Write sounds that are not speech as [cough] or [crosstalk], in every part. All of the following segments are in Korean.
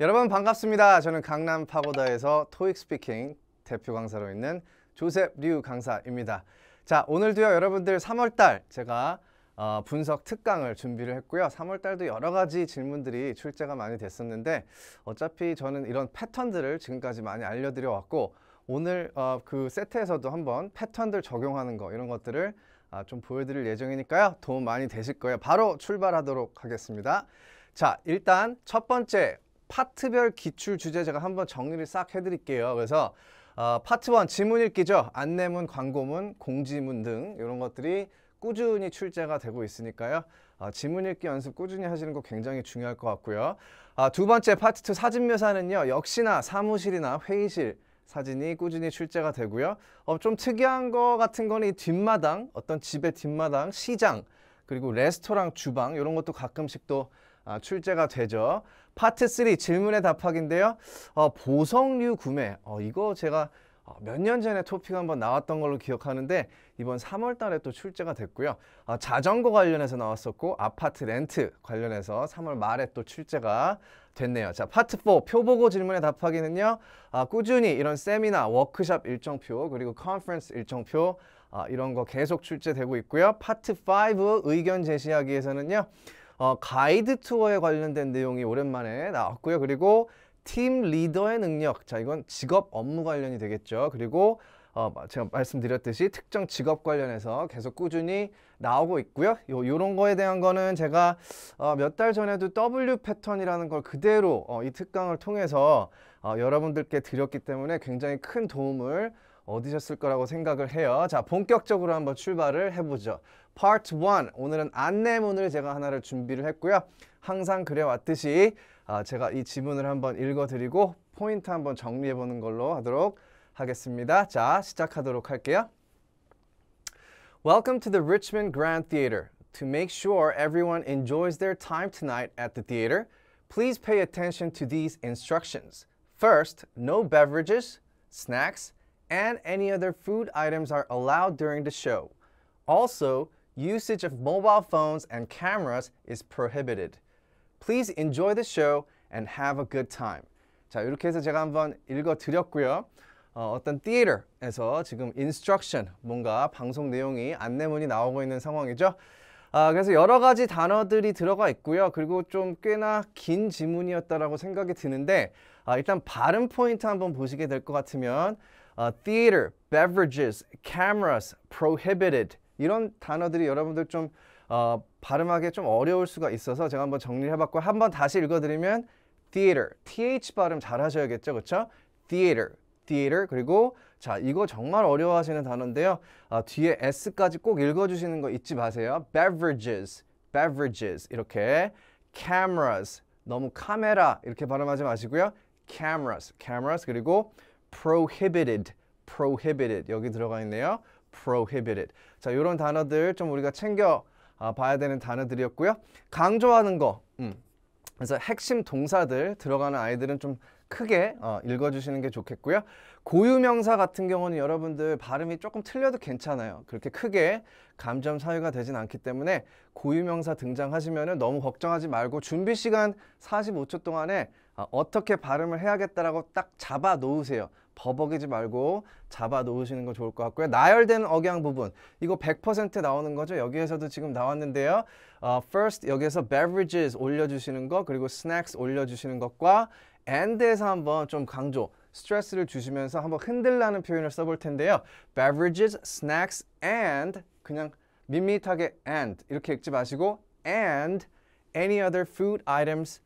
여러분 반갑습니다. 저는 강남 파고다에서 토익 스피킹 대표 강사로 있는 조셉 류 강사입니다. 자 오늘도요 여러분들 3월달 제가 어, 분석 특강을 준비를 했고요. 3월달도 여러 가지 질문들이 출제가 많이 됐었는데 어차피 저는 이런 패턴들을 지금까지 많이 알려드려 왔고 오늘 어, 그 세트에서도 한번 패턴들 적용하는 거 이런 것들을 아, 좀 보여드릴 예정이니까요. 도움 많이 되실 거예요. 바로 출발하도록 하겠습니다. 자 일단 첫 번째 파트별 기출 주제 제가 한번 정리를 싹 해드릴게요. 그래서 어, 파트 원 지문 읽기죠. 안내문, 광고문, 공지문 등 이런 것들이 꾸준히 출제가 되고 있으니까요. 어, 지문 읽기 연습 꾸준히 하시는 거 굉장히 중요할 것 같고요. 아, 두 번째 파트 투 사진 묘사는요. 역시나 사무실이나 회의실 사진이 꾸준히 출제가 되고요. 어, 좀 특이한 거 같은 거는 이 뒷마당, 어떤 집의 뒷마당, 시장, 그리고 레스토랑 주방 이런 것도 가끔씩 또 아, 출제가 되죠. 파트 3 질문의 답하기인데요. 어, 보석류 구매 어, 이거 제가 어, 몇년 전에 토픽 한번 나왔던 걸로 기억하는데 이번 3월 달에 또 출제가 됐고요. 어, 자전거 관련해서 나왔었고 아파트 렌트 관련해서 3월 말에 또 출제가 됐네요. 자, 파트 4 표보고 질문에 답하기는요. 아, 꾸준히 이런 세미나, 워크샵 일정표, 그리고 컨퍼런스 일정표 아, 이런 거 계속 출제되고 있고요. 파트 5 의견 제시하기에서는요. 어, 가이드 투어에 관련된 내용이 오랜만에 나왔고요. 그리고 팀 리더의 능력, 자 이건 직업 업무 관련이 되겠죠. 그리고 어, 제가 말씀드렸듯이 특정 직업 관련해서 계속 꾸준히 나오고 있고요. 요, 요런 거에 대한 거는 제가 어, 몇달 전에도 W 패턴이라는 걸 그대로 어, 이 특강을 통해서 어, 여러분들께 드렸기 때문에 굉장히 큰 도움을 어디셨을 거라고 생각을 해요. 자, 본격적으로 한번 출발을 해보죠. Part 1. 오늘은 안내문을 제가 하나를 준비를 했고요. 항상 그래왔듯이 제가 이 지문을 한번 읽어드리고 포인트 한번 정리해보는 걸로 하도록 하겠습니다. 자, 시작하도록 할게요. Welcome to the Richmond Grand Theater. To make sure everyone enjoys their time tonight at the theater, please pay attention to these instructions. First, no beverages, snacks, and any other food items are allowed during the show. Also, usage of mobile phones and cameras is prohibited. Please enjoy the show and have a good time. 자, 이렇게 해서 제가 한번 읽어 드렸고요. 어, 어떤 theater에서 지금 instruction, 뭔가 방송 내용이 안내문이 나오고 있는 상황이죠. 아, 그래서 여러 가지 단어들이 들어가 있고요. 그리고 좀 꽤나 긴 지문이었다라고 생각이 드는데 아, 일단 발음 포인트 한번 보시게 될 것 같으면 uh, theater, beverages, cameras, prohibited 이런 단어들이 여러분들 좀 어, 발음하기 좀 어려울 수가 있어서 제가 한번 정리를 해봤고 한번 다시 읽어드리면 theater, th 발음 잘 하셔야겠죠, 그렇죠? theater, theater 그리고 자 이거 정말 어려워하시는 단어인데요 아, 뒤에 s까지 꼭 읽어주시는 거 잊지 마세요 beverages, beverages 이렇게 cameras 너무 카메라 이렇게 발음하지 마시고요 cameras, cameras 그리고 prohibited, prohibited 여기 들어가 있네요. prohibited. 자, 이런 단어들 좀 우리가 챙겨 아, 봐야 되는 단어들이었고요. 강조하는 거. 음. 그래서 핵심 동사들 들어가는 아이들은 좀 크게 어, 읽어주시는 게 좋겠고요. 고유명사 같은 경우는 여러분들 발음이 조금 틀려도 괜찮아요. 그렇게 크게 감점 사유가 되진 않기 때문에 고유명사 등장하시면 너무 걱정하지 말고 준비 시간 45초 동안에 어, 어떻게 발음을 해야겠다라고 딱 잡아 놓으세요. 버벅이지 말고 잡아 놓으시는 거 좋을 것 같고요. 나열된 억양 부분 이거 100% 나오는 거죠. 여기에서도 지금 나왔는데요. 어, first 여기에서 beverages 올려주시는 거 그리고 snacks 올려주시는 것과 and에서 한번 좀 강조 스트레스를 주시면서 한번 흔들라는 표현을 써볼 텐데요. beverages, snacks, and 그냥 밋밋하게 and 이렇게 읽지 마시고 and any other food items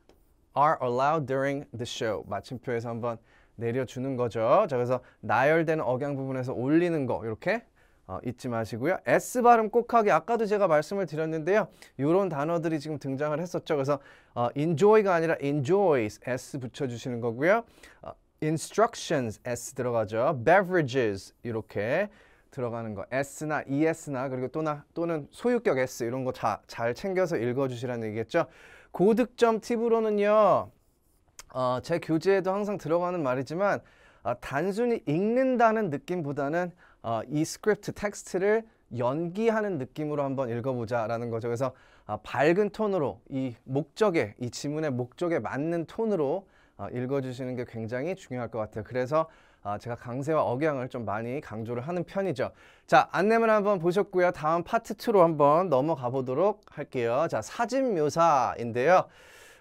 are allowed during the show 마침표에서 한번 내려주는 거죠. 자, 그래서 나열된 억양 부분에서 올리는 거 이렇게 어, 잊지 마시고요. S 발음 꼭하기 아까도 제가 말씀을 드렸는데요. 이런 단어들이 지금 등장을 했었죠. 그래서 어, enjoy가 아니라 enjoys S 붙여주시는 거고요. 어, instructions S 들어가죠. beverages 이렇게 들어가는 거 S나 ES나 그리고 또나 또는 소유격 S 이런 거 잘 챙겨서 읽어주시라는 얘기겠죠. 고득점 팁으로는요. 어, 제 교재에도 항상 들어가는 말이지만 어, 단순히 읽는다는 느낌보다는 어, 이 스크립트 텍스트를 연기하는 느낌으로 한번 읽어보자 라는 거죠 그래서 아, 밝은 톤으로 이 목적에 이 지문의 목적에 맞는 톤으로 아, 읽어주시는 게 굉장히 중요할 것 같아요 그래서 아, 제가 강세와 억양을 좀 많이 강조를 하는 편이죠 자 안내문 한번 보셨고요 다음 파트 2로 한번 넘어가 보도록 할게요 자 사진 묘사인데요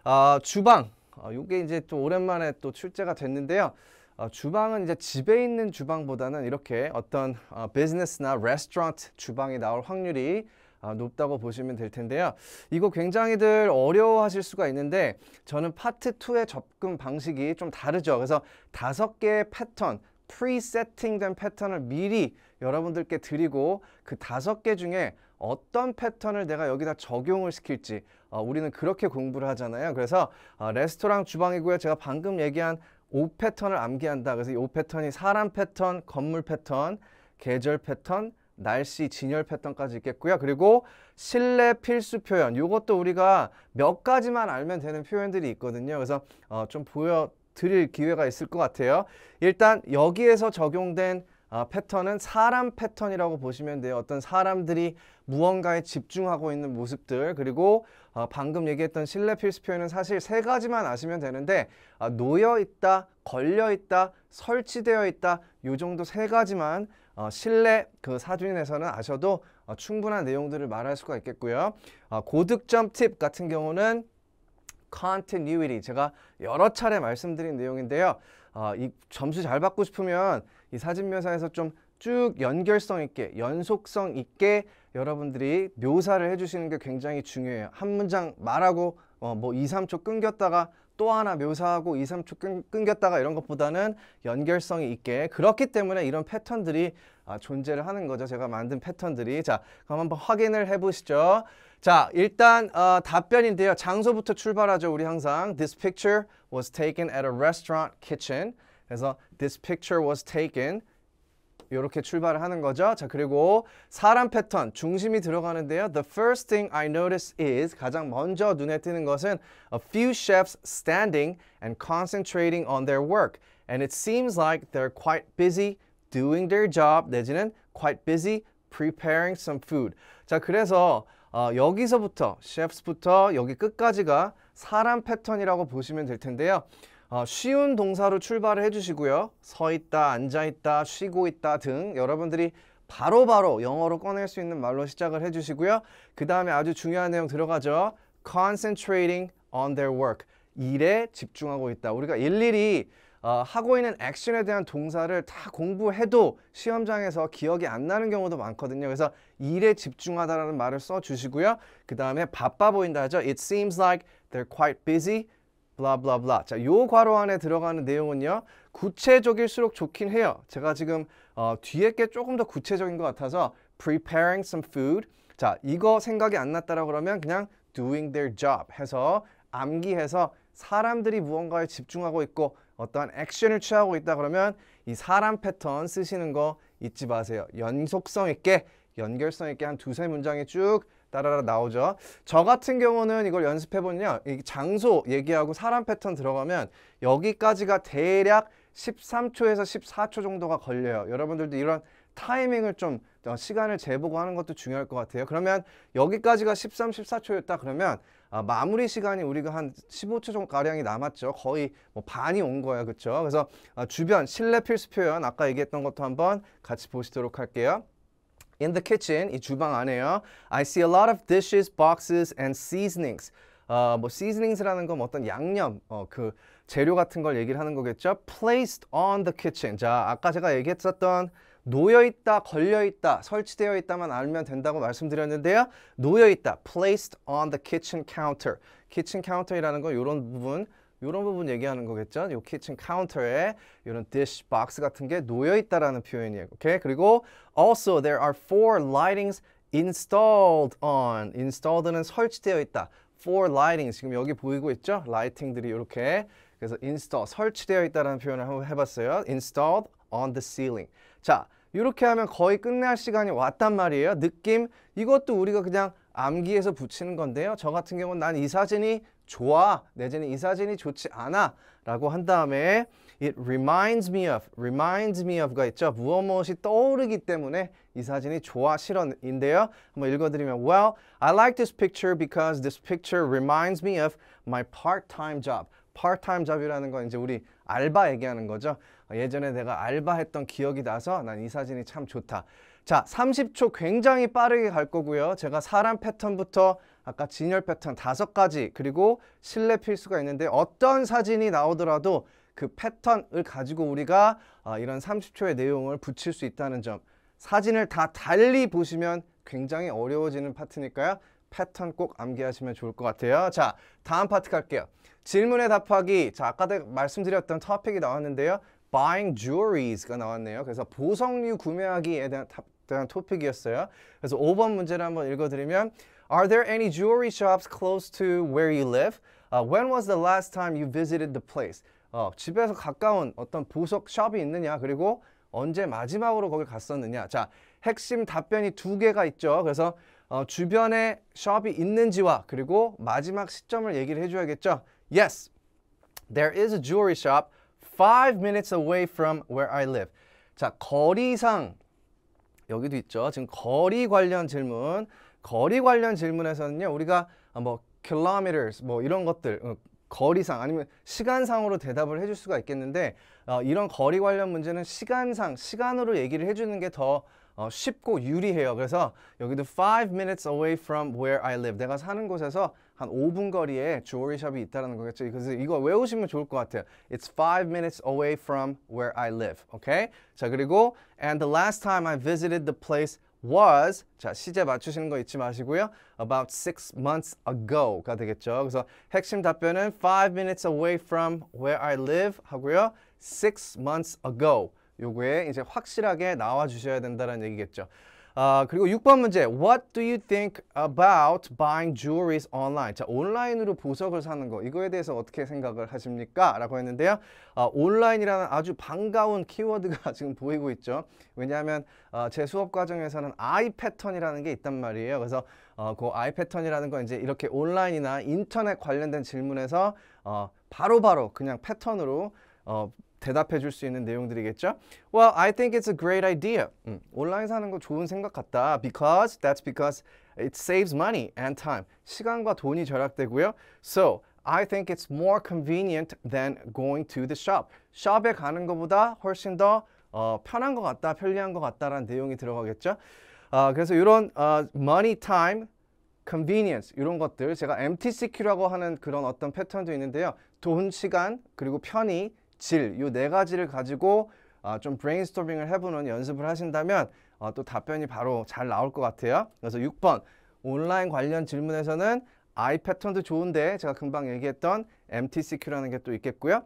어, 주방 이게 어, 이제 또 오랜만에 또 출제가 됐는데요. 어, 주방은 이제 집에 있는 주방보다는 이렇게 어떤 어, 비즈니스나 레스토랑트 주방이 나올 확률이 어, 높다고 보시면 될 텐데요. 이거 굉장히들 어려워하실 수가 있는데 저는 파트 2의 접근 방식이 좀 다르죠. 그래서 다섯 개의 패턴, 프리세팅된 패턴을 미리 여러분들께 드리고 그 다섯 개 중에 어떤 패턴을 내가 여기다 적용을 시킬지 어, 우리는 그렇게 공부를 하잖아요. 그래서 어, 레스토랑 주방이고요. 제가 방금 얘기한 5패턴을 암기한다. 그래서 이 5패턴이 사람 패턴, 건물 패턴, 계절 패턴, 날씨, 진열 패턴까지 있겠고요. 그리고 실내 필수 표현, 이것도 우리가 몇 가지만 알면 되는 표현들이 있거든요. 그래서 어, 좀 보여드릴 기회가 있을 것 같아요. 일단 여기에서 적용된 아, 패턴은 사람 패턴이라고 보시면 돼요. 어떤 사람들이 무언가에 집중하고 있는 모습들 그리고 어, 방금 얘기했던 신뢰 필수 표현은 사실 세 가지만 아시면 되는데 아, 놓여 있다, 걸려 있다, 설치되어 있다 요 정도 세 가지만 어, 신뢰 그 사준에서는 아셔도 어, 충분한 내용들을 말할 수가 있겠고요. 어, 고득점 팁 같은 경우는 continuity 제가 여러 차례 말씀드린 내용인데요. 어, 이 점수 잘 받고 싶으면 이 사진 묘사에서 좀 쭉 연결성 있게 연속성 있게 여러분들이 묘사를 해주시는 게 굉장히 중요해요 한 문장 말하고 어, 뭐 2, 3초 끊겼다가 또 하나 묘사하고 2, 3초 끊, 겼다가 이런 것보다는 연결성이 있게 그렇기 때문에 이런 패턴들이 아, 존재를 하는 거죠. 제가 만든 패턴들이. 자, 그럼 한번 확인을 해보시죠. 자, 일단 어, 답변인데요. 장소부터 출발하죠. 우리 항상 This picture was taken at a restaurant kitchen. 그래서 this picture was taken 이렇게 출발을 하는 거죠. 자 그리고 사람 패턴 중심이 들어가는데요. The first thing I notice is 가장 먼저 눈에 띄는 것은 a few chefs standing and concentrating on their work. And it seems like they're quite busy doing their job 내지는 quite busy preparing some food. 자 그래서 어, 여기서부터 chefs부터 여기 끝까지가 사람 패턴이라고 보시면 될 텐데요. 어, 쉬운 동사로 출발을 해주시고요. 서 있다, 앉아 있다, 쉬고 있다 등 여러분들이 바로바로 바로 영어로 꺼낼 수 있는 말로 시작을 해주시고요. 그 다음에 아주 중요한 내용 들어가죠. Concentrating on their work. 일에 집중하고 있다. 우리가 일일이 어, 하고 있는 액션에 대한 동사를 다 공부해도 시험장에서 기억이 안 나는 경우도 많거든요. 그래서 일에 집중하다라는 말을 써주시고요. 그 다음에 바빠 보인다 하죠. It seems like they're quite busy. 블라블라블라 자, 요 괄호 안에 들어가는 내용은요 구체적일수록 좋긴 해요 제가 지금 어, 뒤에 게 조금 더 구체적인 것 같아서 preparing some food 자, 이거 생각이 안 났다라 그러면 그냥 doing their job 해서 암기해서 사람들이 무언가에 집중하고 있고 어떠한 액션을 취하고 있다 그러면 이 사람 패턴 쓰시는 거 잊지 마세요 연속성 있게 연결성 있게 한 두세 문장에 쭉 따라라 나오죠. 저 같은 경우는 이걸 연습해보냐 면 장소 얘기하고 사람 패턴 들어가면 여기까지가 대략 13초에서 14초 정도가 걸려요. 여러분들도 이런 타이밍을 좀 시간을 재보고 하는 것도 중요할 것 같아요. 그러면 여기까지가 13, 14초였다 그러면 아, 마무리 시간이 우리가 한 15초 정도가량이 남았죠. 거의 뭐 반이 온거예요 그렇죠? 그래서 아, 주변 실내 필수 표현 아까 얘기했던 것도 한번 같이 보시도록 할게요. In the kitchen, 이 주방 안에요. I see a lot of dishes, boxes, and seasonings. 어, 뭐 seasonings라는 건 어떤 양념, 어, 그 재료 같은 걸 얘기를 하는 거겠죠. Placed on the kitchen. 자, 아까 제가 얘기했었던 놓여있다, 걸려있다, 설치되어 있다만 알면 된다고 말씀드렸는데요. 놓여있다, placed on the kitchen counter. kitchen counter이라는 건 이런 부분, 이런 부분 얘기하는 거겠죠. 이 키친 카운터에 이런 디 i 박스 같은 게 놓여 있다라는 표현이에요. 오케이? 그리고 also there are four lightings installed on. installed는 설치되어 있다. four lightings 지금 여기 보이고 있죠? 라이팅들이 이렇게 그래서 install 설치되어 있다라는 표현을 한번 해봤어요. installed on the ceiling. 자, 이렇게 하면 거의 끝날 시간이 왔단 말이에요. 느낌 이것도 우리가 그냥 암기해서 붙이는 건데요. 저 같은 경우는 난 이 사진이 좋아 내지는 이 사진이 좋지 않아 라고 한 다음에 It reminds me of, reminds me of가 있죠. 무엇 무엇이 떠오르기 때문에 이 사진이 좋아 싫어인데요. 한번 읽어드리면 Well, I like this picture because this picture reminds me of my part-time job. part-time job이라는 건 이제 우리 알바 얘기하는 거죠. 예전에 내가 알바했던 기억이 나서 난 이 사진이 참 좋다. 자, 30초 굉장히 빠르게 갈 거고요. 제가 사람 패턴부터 아까 진열 패턴 다섯 가지 그리고 실내 필수가 있는데 어떤 사진이 나오더라도 그 패턴을 가지고 우리가 아, 이런 30초의 내용을 붙일 수 있다는 점 사진을 다 달리 보시면 굉장히 어려워지는 파트니까요 패턴 꼭 암기하시면 좋을 것 같아요 자 다음 파트 갈게요 질문에 답하기 자 아까 도 말씀드렸던 토픽이 나왔는데요 buying jewelries가 나왔네요 그래서 보석류 구매하기에 대한, 대한 토픽이었어요 그래서 5번 문제를 한번 읽어드리면 Are there any jewelry shops close to where you live? Uh, when was the last time you visited the place? 어, 집에서 가까운 어떤 보석 샵이 있느냐 그리고 언제 마지막으로 거기 갔었느냐 자 핵심 답변이 두 개가 있죠 그래서 어, 주변에 샵이 있는지와 그리고 마지막 시점을 얘기를 해줘야겠죠 Yes, there is a jewelry shop five minutes away from where I live 자 거리상 여기도 있죠 지금 거리 관련 질문 거리 관련 질문에서는요 우리가 어, 뭐 kilometers 뭐 이런 것들 어, 거리상 아니면 시간상으로 대답을 해줄 수가 있겠는데 어, 이런 거리 관련 문제는 시간상 시간으로 얘기를 해주는 게더 어, 쉽고 유리해요. 그래서 여기도 5 minutes away from where I live. 내가 사는 곳에서 한 5분 거리에 주얼리샵이 있다는 거겠죠. 그래서 이거 외우시면 좋을 것 같아요. It's 5 minutes away from where I live. Okay? 자, 그리고 And the last time I visited the place was 자 시제 맞추시는 거 잊지 마시고요. about six months ago가 되겠죠. 그래서 핵심 답변은 five minutes away from where I live 하고요. six months ago 요거에 이제 확실하게 나와 주셔야 된다는 얘기겠죠. 아, 그리고 6번 문제. What do you think about buying jewelry online? 자, 온라인으로 보석을 사는 거. 이거에 대해서 어떻게 생각을 하십니까? 라고 했는데요. 아, 온라인이라는 아주 반가운 키워드가 [laughs] 지금 보이고 있죠. 왜냐하면 아, 제 수업 과정에서는 아이 패턴이라는 게 있단 말이에요. 그래서 어, 그 아이 패턴이라는 건 이제 이렇게 온라인이나 인터넷 관련된 질문에서 어, 바로바로 바로 그냥 패턴으로 어, 대답해 줄 수 있는 내용들이겠죠? Well, I think it's a great idea. 음, 온라인 사는 거 좋은 생각 같다. Because that's because it saves money and time. 시간과 돈이 절약되고요. So, I think it's more convenient than going to the shop. 샵에 가는 것보다 훨씬 더 어, 편한 것 같다, 편리한 것 같다라는 내용이 들어가겠죠. 어, 그래서 이런 어, money, time, convenience 이런 것들 제가 MTCQ라고 하는 그런 어떤 패턴도 있는데요. 돈, 시간, 그리고 편의, 질, 이 네 가지를 가지고 어, 좀 브레인스토밍을 해보는 연습을 하신다면 어, 또 답변이 바로 잘 나올 것 같아요. 그래서 6번 온라인 관련 질문에서는 아이 패턴도 좋은데 제가 금방 얘기했던 MTCQ라는 게 또 있겠고요.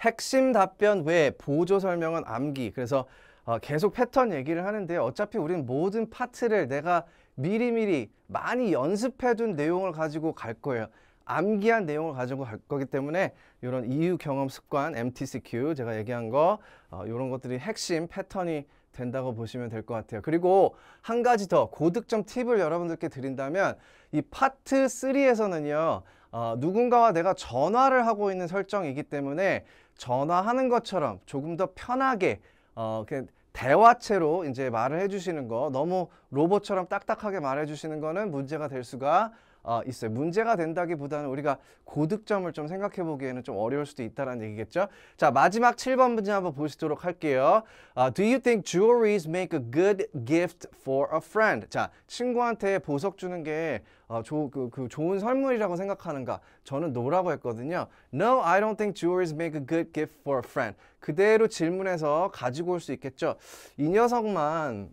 핵심 답변 외 보조 설명은 암기. 그래서 어, 계속 패턴 얘기를 하는데 어차피 우린 모든 파트를 내가 미리미리 많이 연습해둔 내용을 가지고 갈 거예요. 암기한 내용을 가지고 갈 거기 때문에 이런 이유 경험 습관 MTCQ 제가 얘기한 거 어, 이런 것들이 핵심 패턴이 된다고 보시면 될 것 같아요. 그리고 한 가지 더 고득점 팁을 여러분들께 드린다면 이 파트 3에서는요. 어, 누군가와 내가 전화를 하고 있는 설정이기 때문에 전화하는 것처럼 조금 더 편하게 어, 그냥 대화체로 이제 말을 해주시는 거 너무 로봇처럼 딱딱하게 말해주시는 거는 문제가 될 수가 어, 있어요. 문제가 된다기보다는 우리가 고득점을 좀 생각해 보기에는 좀 어려울 수도 있다는 얘기겠죠. 자, 마지막 7번 문제 한번 보시도록 할게요. Uh, do you think jewelries make a good gift for a friend? 자, 친구한테 보석 주는 게 어, 조, 그, 그 좋은 선물이라고 생각하는가? 저는 노라고 했거든요. No, I don't think jewelries make a good gift for a friend. 그대로 질문해서 가지고 올 수 있겠죠. 이 녀석만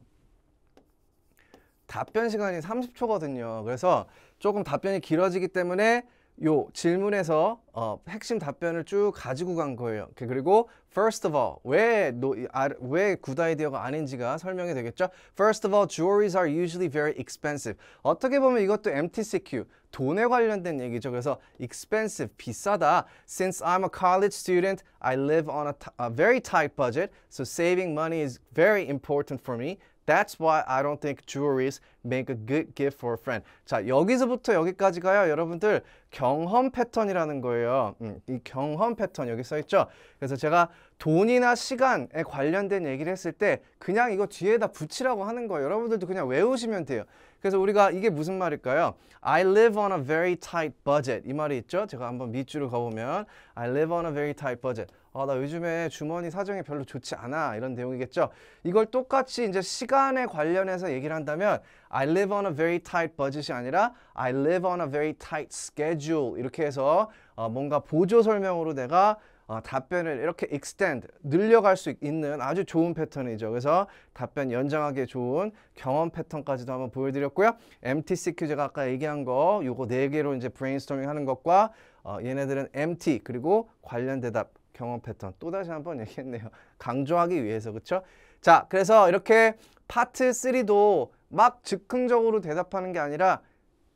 답변 시간이 30초거든요. 그래서 조금 답변이 길어지기 때문에 요 질문에서 어, 핵심 답변을 쭉 가지고 간 거예요. 그리고 first of all 왜, 노, 아, 왜 good idea가 아닌지가 설명이 되겠죠. First of all, jewelries are usually very expensive. 어떻게 보면 이것도 MTCQ 돈에 관련된 얘기죠. 그래서 expensive 비싸다. Since I'm a college student, I live on a, a very tight budget, so saving money is very important for me. That's why I don't think jewelries make a good gift for a friend. 자, 여기서부터 여기까지가요. 여러분들 경험 패턴이라는 거예요. 음, 이 경험 패턴 여기 써 있죠. 그래서 제가 돈이나 시간에 관련된 얘기를 했을 때 그냥 이거 뒤에다 붙이라고 하는 거예요. 여러분들도 그냥 외우시면 돼요. 그래서 우리가 이게 무슨 말일까요? I live on a very tight budget. 이 말이 있죠? 제가 한번 밑줄을 가보면 I live on a very tight budget. 아, 나 요즘에 주머니 사정이 별로 좋지 않아 이런 내용이겠죠 이걸 똑같이 이제 시간에 관련해서 얘기를 한다면 I live on a very tight budget이 아니라 I live on a very tight schedule 이렇게 해서 어, 뭔가 보조 설명으로 내가 어, 답변을 이렇게 extend 늘려갈 수 있는 아주 좋은 패턴이죠. 그래서 답변 연장하기 좋은 경험 패턴까지도 한번 보여드렸고요. MTCQ 제가 아까 얘기한 거 요거 네 개로 이제 브레인스토밍 하는 것과 어, 얘네들은 MT 그리고 관련 대답 경험 패턴 또 다시 한번 [laughs] 얘기했네요. 강조하기 위해서 그쵸자 그래서 이렇게 파트 3도 막 즉흥적으로 대답하는 게 아니라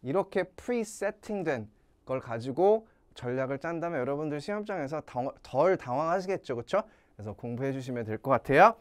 이렇게 프리 세팅된 걸 가지고 전략을 짠다면 여러분들 시험장에서 덜 당황하시겠죠. 그렇죠? 그래서 공부해 주시면 될 것 같아요.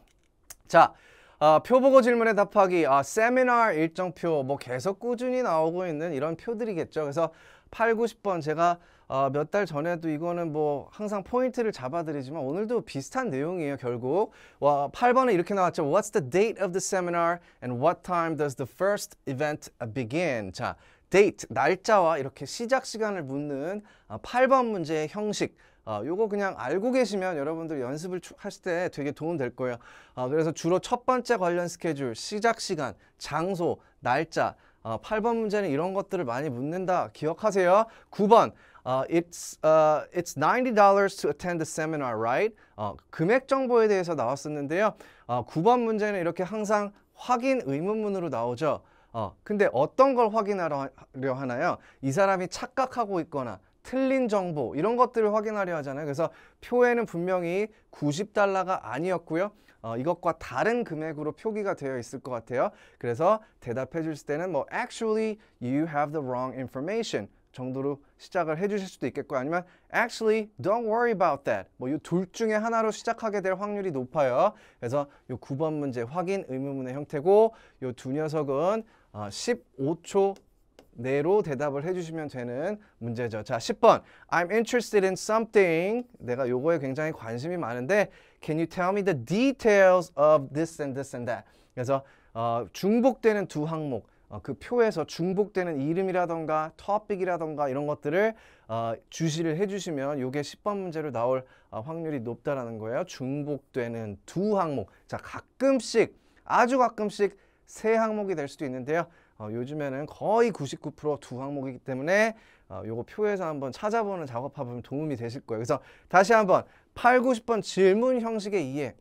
자, 아, 표보고 질문에 답하기, 아, 세미나 일정표 뭐 계속 꾸준히 나오고 있는 이런 표들이겠죠. 그래서 8, 90번 제가 어, 아, 몇달 전에도 이거는 뭐 항상 포인트를 잡아드리지만 오늘도 비슷한 내용이에요 결국 와, 8번에 이렇게 나왔죠 What's the date of the seminar and what time does the first event begin? 자 date 날짜와 이렇게 시작 시간을 묻는 8번 어, 문제의 형식 이 어, 요거 그냥 알고 계시면 여러분들 연습을 하실 때 되게 도움 될 거예요. 어, 그래서 주로 첫 번째 관련 스케줄, 시작 시간, 장소, 날짜, 어, 8번 문제는 이런 것들을 많이 묻는다. 기억하세요. 9번, uh, 어, it's, uh, it's $90 to attend the seminar, right? 어, 금액 정보에 대해서 나왔었는데요. 어, 9번 문제는 이렇게 항상 확인 의문문으로 나오죠. 어, 근데 어떤 걸 확인하려 하나요? 이 사람이 착각하고 있거나 틀린 정보 이런 것들을 확인하려 하잖아요. 그래서 표에는 분명히 90달러가 아니었고요. 어, 이것과 다른 금액으로 표기가 되어 있을 것 같아요. 그래서 대답해 주실 때는 뭐 actually you have the wrong information 정도로 시작을 해 주실 수도 있겠고 아니면 actually don't worry about that 뭐이 둘 중에 하나로 시작하게 될 확률이 높아요. 그래서 이 9번 문제 확인 의문문의 형태고 이 두 녀석은 15초 어, 내로 대답을 해주시면 되는 문제죠. 자, 10번. I'm interested in something. 내가 요거에 굉장히 관심이 많은데 Can you tell me the details of this and this and that? 그래서 어, 중복되는 두 항목 어, 그 표에서 중복되는 이름이라던가 topic이라던가 이런 것들을 어, 주시를 해주시면 요게 10번 문제로 나올 어, 확률이 높다라는 거예요. 중복되는 두 항목. 자, 가끔씩 아주 가끔씩 세 항목이 될 수도 있는데요. 어, 요즘에는 거의 99%두 항목이기 때문에 이 어, 요거 표에서 한번 찾아보는 작업하면 도움이 되실 거예요. 그래서 다시 한번 8, 90번 질문 형식의 이해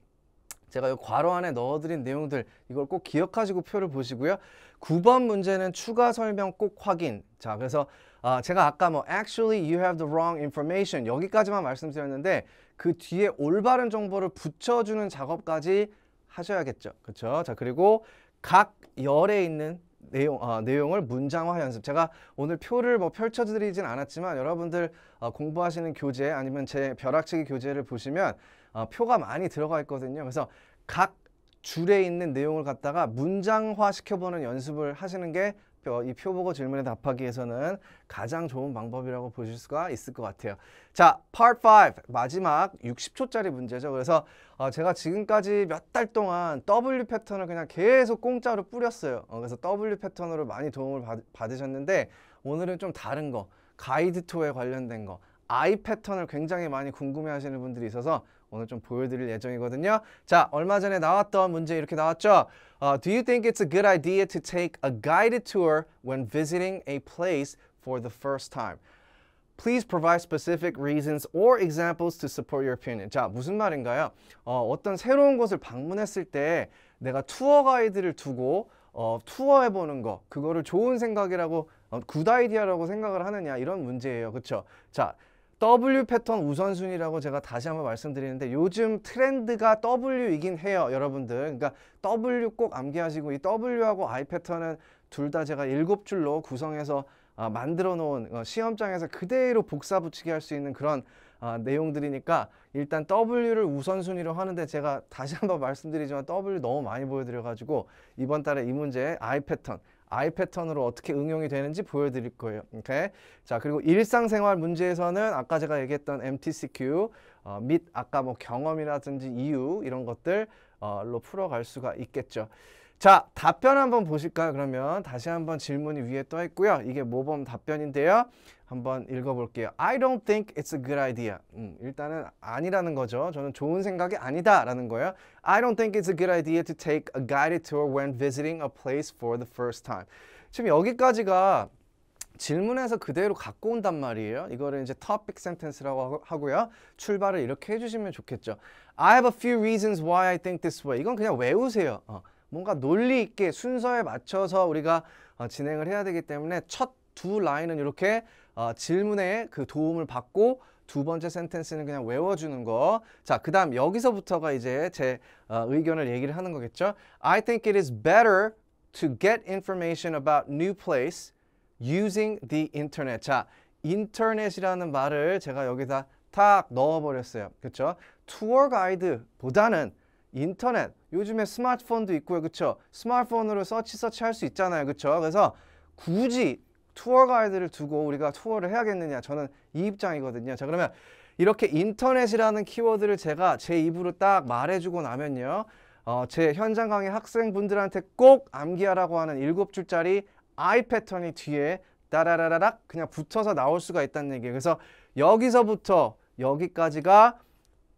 제가 이 괄호 안에 넣어드린 내용들 이걸 꼭 기억하시고 표를 보시고요. 9번 문제는 추가 설명 꼭 확인. 자, 그래서 아, 제가 아까 뭐 actually you have the wrong information 여기까지만 말씀드렸는데 그 뒤에 올바른 정보를 붙여주는 작업까지 하셔야겠죠. 그렇죠? 자, 그리고 각 열에 있는 내용, 어, 내용을 문장화 연습 제가 오늘 표를 뭐 펼쳐드리진 않았지만 여러분들 어, 공부하시는 교재 아니면 제 벼락치기 교재를 보시면 어, 표가 많이 들어가 있거든요 그래서 각 줄에 있는 내용을 갖다가 문장화 시켜보는 연습을 하시는 게이 표보고 질문에 답하기 위해서는 가장 좋은 방법이라고 보실 수가 있을 것 같아요. 자, Part 5 마지막 60초짜리 문제죠. 그래서 어, 제가 지금까지 몇 달 동안 W 패턴을 그냥 계속 공짜로 뿌렸어요. 어, 그래서 W 패턴으로 많이 도움을 받, 받으셨는데 오늘은 좀 다른 거, 가이드 투어에 관련된 거, I 패턴을 굉장히 많이 궁금해하시는 분들이 있어서 오늘 좀 보여드릴 예정이거든요. 자, 얼마 전에 나왔던 문제 이렇게 나왔죠. Uh, do you think it's a good idea to take a guided tour when visiting a place for the first time? Please provide specific reasons or examples to support your opinion. 자, 무슨 말인가요? 어, 어떤 새로운 곳을 방문했을 때 내가 투어 가이드를 두고 어, 투어해보는 거, 그거를 좋은 생각이라고, 어, 굿 아이디어라고 생각을 하느냐, 이런 문제예요. 그쵸? 자, W 패턴 우선순위라고 제가 다시 한번 말씀드리는데 요즘 트렌드가 W이긴 해요 여러분들 그러니까 W 꼭 암기하시고 이 W하고 I 패턴은 둘 다 제가 일곱 줄로 구성해서 어, 만들어 놓은 어, 시험장에서 그대로 복사 붙이게할 수 있는 그런 어, 내용들이니까 일단 W를 우선순위로 하는데 제가 다시 한번 말씀드리지만 W 너무 많이 보여드려가지고 이번 달에 이 문제 I 패턴 아이 패턴으로 어떻게 응용이 되는지 보여드릴 거예요. 오케이? 자, 그리고 일상생활 문제에서는 아까 제가 얘기했던 MTCQ 어, 및 아까 뭐 경험이라든지 이유 이런 것들 로 풀어갈 수가 있겠죠. 자, 답변 한번 보실까요? 그러면 다시 한번 질문이 위에 떠 있고요. 이게 모범 답변인데요. 한번 읽어볼게요. I don't think it's a good idea. 음, 일단은 아니라는 거죠. 저는 좋은 생각이 아니다라는 거예요. I don't think it's a good idea to take a guided tour when visiting a place for the first time. 지금 여기까지가 질문에서 그대로 갖고 온단 말이에요. 이거를 이제 topic sentence라고 하고요. 출발을 이렇게 해주시면 좋겠죠. I have a few reasons why I think this way. 이건 그냥 외우세요. 어. 뭔가 논리 있게 순서에 맞춰서 우리가 어, 진행을 해야 되기 때문에 첫 두 라인은 이렇게 어, 질문에 그 도움을 받고 두 번째 센텐스는 그냥 외워주는 거. 자, 그 다음 여기서부터가 이제 제 어, 의견을 얘기를 하는 거겠죠. I think it is better to get information about new place using the internet. 자, 인터넷이라는 말을 제가 여기다 탁 넣어버렸어요. 그렇죠? 투어 가이드보다는 인터넷 요즘에 스마트폰도 있고요 그쵸 스마트폰으로 서치 서치 할 수 있잖아요 그쵸 그래서 굳이 투어 가이드를 두고 우리가 투어를 해야겠느냐 저는 이 입장이거든요 자 그러면 이렇게 인터넷이라는 키워드를 제가 제 입으로 딱 말해주고 나면요 어, 제 현장 강의 학생분들한테 꼭 암기하라고 하는 일곱 줄짜리 I 패턴이 뒤에 따라라라락 그냥 붙어서 나올 수가 있다는 얘기예요 그래서 여기서부터 여기까지가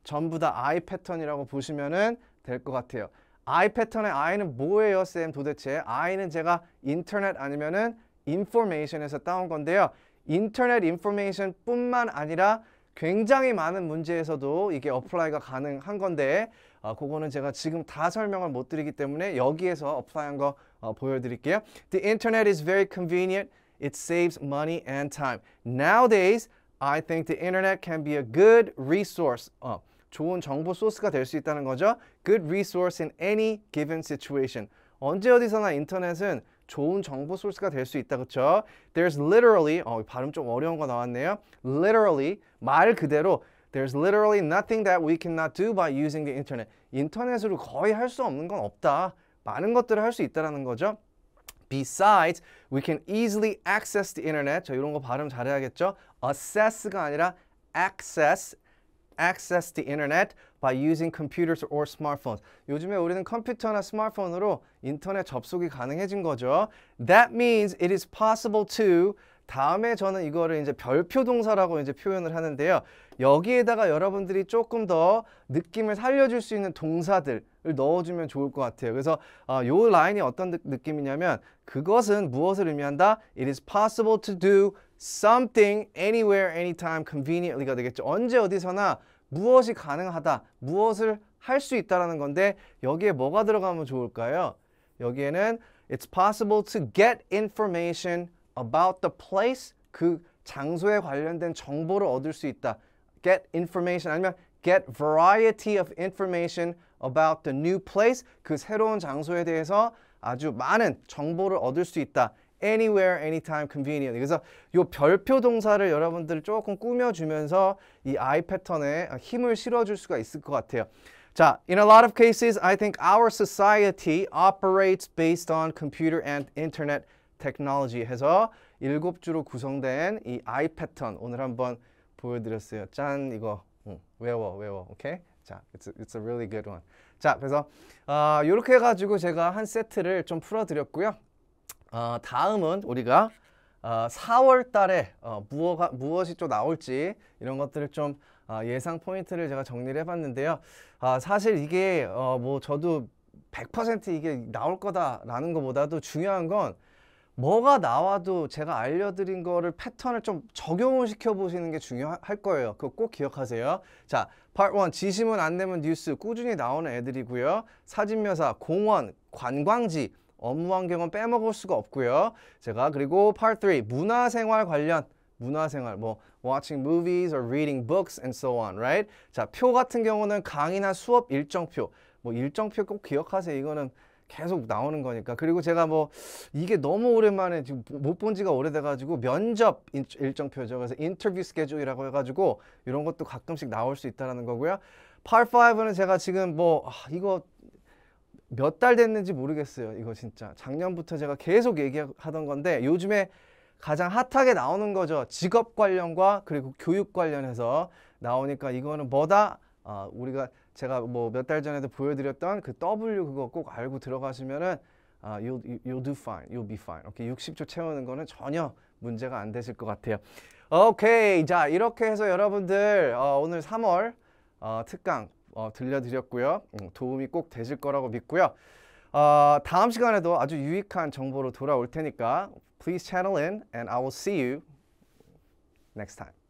전부 다 I 패턴이라고 보시면 될것 같아요. I 패턴의 I는 뭐예요, 쌤 도대체? I는 제가 인터넷 아니면은 인포메이션에서 따온 건데요. 인터넷 인포메이션 뿐만 아니라 굉장히 많은 문제에서도 이게 어플라이가 가능한 건데 어, 그거는 제가 지금 다 설명을 못 드리기 때문에 여기에서 어플라이한 거 어, 보여드릴게요. The internet is very convenient. It saves money and time. Nowadays, I think the internet can be a good resource. 어, 좋은 정보 소스가 될 수 있다는 거죠. Good resource in any given situation. 언제 어디서나 인터넷은 좋은 정보 소스가 될 수 있다 그쵸? There's literally, 어, 발음 좀 어려운 거 나왔네요. Literally, 말 그대로 There's literally nothing that we cannot do by using the internet. 인터넷으로 거의 할 수 없는 건 없다. 많은 것들을 할 수 있다는 거죠. Besides, we can easily access the internet. 저 이런 거 발음 잘해야겠죠? Access가 아니라 access, access the internet by using computers or smartphones. 요즘에 우리는 컴퓨터나 스마트폰으로 인터넷 접속이 가능해진 거죠. That means it is possible to 다음에 저는 이거를 이제 별표 동사라고 이제 표현을 하는데요. 여기에다가 여러분들이 조금 더 느낌을 살려줄 수 있는 동사들을 넣어주면 좋을 것 같아요. 그래서 어, 요 라인이 어떤 느낌이냐면 그것은 무엇을 의미한다? It is possible to do something, anywhere, anytime, conveniently가 되겠죠. 언제 어디서나 무엇이 가능하다, 무엇을 할 수 있다라는 건데 여기에 뭐가 들어가면 좋을까요? 여기에는 It's possible to get information about the place, 그 장소에 관련된 정보를 얻을 수 있다. Get information 아니면 get variety of information about the new place, 그 새로운 장소에 대해서 아주 많은 정보를 얻을 수 있다. anywhere, anytime, convenient. 그래서 이 별표 동사를 여러분들 조금 꾸며주면서 이 I 패턴에 힘을 실어줄 수가 있을 것 같아요. 자, in a lot of cases, I think our society operates based on computer and internet technology 해서 일곱 주로 구성된 이 I 패턴 오늘 한번 보여드렸어요. 짠 이거 응, 외워 외워 오케이? 자, it's a, it's a really good one. 자, 그래서 어, 이렇게 해가지고 제가 한 세트를 좀 풀어드렸고요. 어, 다음은 우리가 어, 4월 달에 어, 무엇, 무엇이 또 나올지 이런 것들을 좀 어, 예상 포인트를 제가 정리를 해봤는데요. 아, 사실 이게 어, 뭐 저도 100% 이게 나올 거다라는 것보다도 중요한 건 뭐가 나와도 제가 알려드린 거를 패턴을 좀 적용을 시켜보시는 게 중요할 거예요. 그거 꼭 기억하세요. 자, Part 1, 지심은 안내면 뉴스 꾸준히 나오는 애들이고요. 사진묘사, 공원, 관광지, 업무 환경은 빼먹을 수가 없고요. 제가 그리고 part 3 문화생활 관련 문화생활 뭐 watching movies or reading books and so on, right? 자, 표 같은 경우는 강의나 수업 일정표. 뭐 일정표 꼭 기억하세요. 이거는 계속 나오는 거니까. 그리고 제가 뭐 이게 너무 오랜만에 지금 못본 지가 오래돼가지고 면접 일정표죠. 그래서 인터뷰 스케줄이라고 해가지고 이런 것도 가끔씩 나올 수있다는 거고요. Part 5는 제가 지금 뭐 아, 이거 몇달 됐는지 모르겠어요. 이거 진짜 작년부터 제가 계속 얘기하던 건데 요즘에 가장 핫하게 나오는 거죠. 직업 관련과 그리고 교육 관련해서 나오니까 이거는 뭐다? 아, 우리가 제가 뭐 몇 달 전에도 보여드렸던 그 W 그거 꼭 알고 들어가시면은 아, you'll, y o u do fine, you'll be fine. 이렇게 60초 채우는 거는 전혀 문제가 안 되실 것 같아요. 오케이, 자 이렇게 해서 여러분들 어, 오늘 3월 어, 특강 어, 들려드렸고요. 음, 도움이 꼭 되실 거라고 믿고요. 어, 다음 시간에도 아주 유익한 정보로 돌아올 테니까 please channel in and I will see you next time.